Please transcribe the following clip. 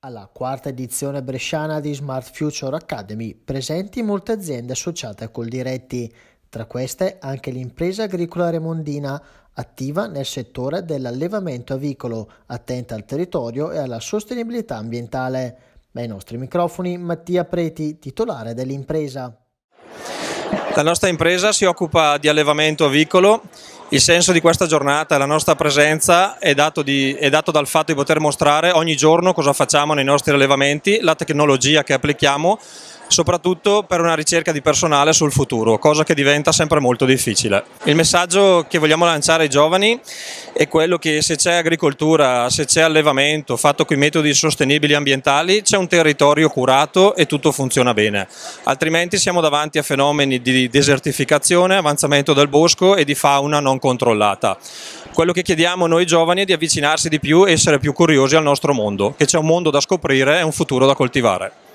Alla quarta edizione bresciana di Smart Future Academy presenti molte aziende associate a Coldiretti, tra queste anche l'impresa agricola remondina, attiva nel settore dell'allevamento avicolo, attenta al territorio e alla sostenibilità ambientale. Ai nostri microfoni Mattia Preti, titolare dell'impresa. La nostra impresa si occupa di allevamento avicolo. Il senso di questa giornata, e la nostra presenza è dato, di, è dato, dal fatto di poter mostrare ogni giorno cosa facciamo nei nostri allevamenti, la tecnologia che applichiamo soprattutto per una ricerca di personale sul futuro, cosa che diventa sempre molto difficile. Il messaggio che vogliamo lanciare ai giovani è quello che se c'è agricoltura, se c'è allevamento fatto con i metodi sostenibili e ambientali, c'è un territorio curato e tutto funziona bene, altrimenti siamo davanti a fenomeni di desertificazione, avanzamento del bosco e di fauna non controllata. Quello che chiediamo noi giovani è di avvicinarsi di più, e essere più curiosi al nostro mondo, che c'è un mondo da scoprire e un futuro da coltivare.